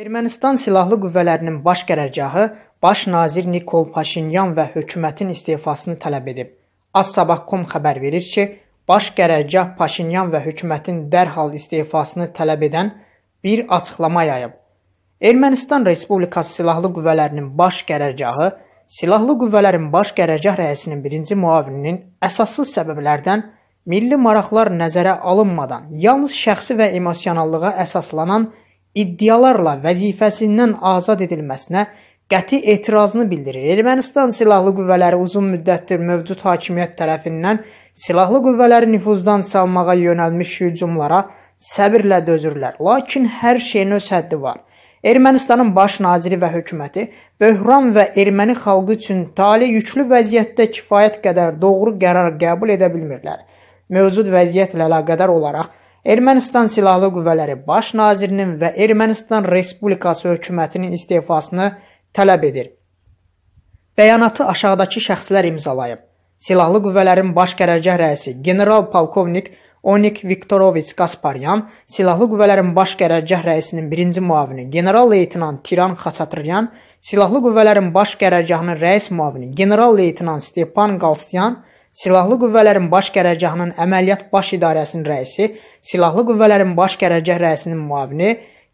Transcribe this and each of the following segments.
Ermənistan Silahlı Qüvvələrinin Baş Qərargahı Baş nazir Nikol Paşinyan və hökumətin istefasını tələb edib. Az sabah.com xəbər verir ki, Baş Qərargah Paşinyan və hökumətin dərhal istefasını tələb edən bir açıqlama yayıb. Ermənistan Respublikası Silahlı Qüvvələrinin Baş Qərargahı Silahlı Qüvvələrin Baş Qərargah rəisinin birinci müavininin əsassız səbəblərdən milli maraqlar nəzərə alınmadan, yalnız şəxsi və emosionallığa əsaslanan iddialarla vəzifəsindən azad edilməsinə qəti etirazını bildirir. Ermənistan silahlı qüvvələri uzun müddətdir mövcud hakimiyyət tərəfindən silahlı qüvvələri nüfuzdan salmağa yönəlmiş hücumlara səbirlə dözürlər. Lakin hər şeyin öz həddi var. Ermənistanın baş naziri və hökuməti böhran və erməni xalqı üçün tale yüklü vəziyyətdə kifayət qədər doğru qərar qəbul edə bilmirlər. Mövcud vəziyyətlə əlaqədar olaraq Ermənistan Silahlı Qüvvələri Baş Nazirinin və Ermənistan Respublikası hökumətinin istefasını tələb edir. Bəyanatı aşağıdakı şəxslər imzalayıb. Silahlı Qüvvələrin Baş Qərargah rəisi general polkovnik Onik Viktorovic Kasparyan, Silahlı Qüvvələrin Baş Qərargah rəisinin birinci muavini general leytenant Tiran Xaçatryan, Silahlı Qüvvələrin Baş Qərargahının rəis muavini general leytenant Stepan Qalstyan, Silahlı qüvvələrin baş qərargahının əməliyyat baş idarəsinin rəisi, silahlı qüvvələrin baş qərargah rəisinin müavini,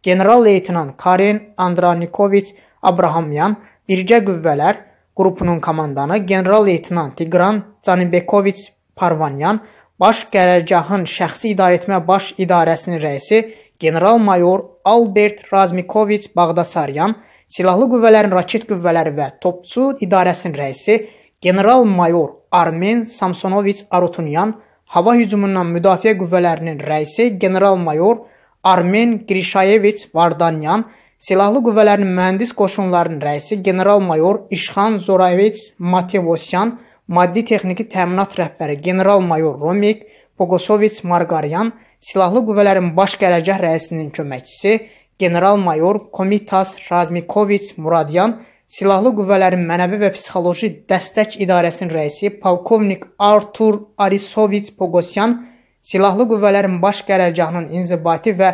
general-leytenant Karin Andranikoviç Abrahamyan, birgə qüvvələr qrupunun komandanı general-leytenant Tigran Canibekoviç Parvanyan, baş qərargahın şəxsi idarəetmə baş idarəsinin rəisi general-mayor Albert Razmikoviç Bağdasaryan, silahlı qüvvələrin raket qüvvələri və topçu idarəsinin rəisi general-mayor Armen Samsonoviç Arotunyan hava hücumundan müdafiə qüvvələrinin rəisi general-mayor Armen Grishayeviç Vardanyan, silahlı qüvvələrin mühəndis qoşunlarının rəisi general-mayor İşxan Zorayeviç Matevosyan, maddi texniki təminat rəhbəri general-mayor Romik Bogosoviç Margaryan, silahlı qüvvələrin baş gələcək rəisinin köməkçisi general-mayor Komitas Razmikoviç Muradyan Silahlı Qüvvələrin Mənəvi və Psixoloji Dəstək İdarəsinin rəisi polkovnik Artur Arisovic Pogosyan Silahlı Qüvvələrin Baş Qərargahının inzibati və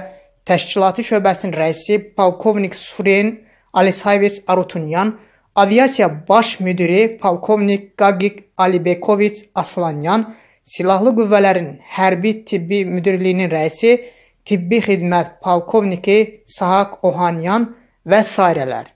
təşkilatı şöbəsinin rəisi polkovnik Suren Alisayevic Arutunyan, aviasiya baş müdiri polkovnik Qagik Alibekovic Aslanyan, Silahlı Qüvvələrin Hərbi Tibbi Müdirliyinin rəisi Tibbi Xidmət polkovniki Sahaq Ohanyan və sairələr.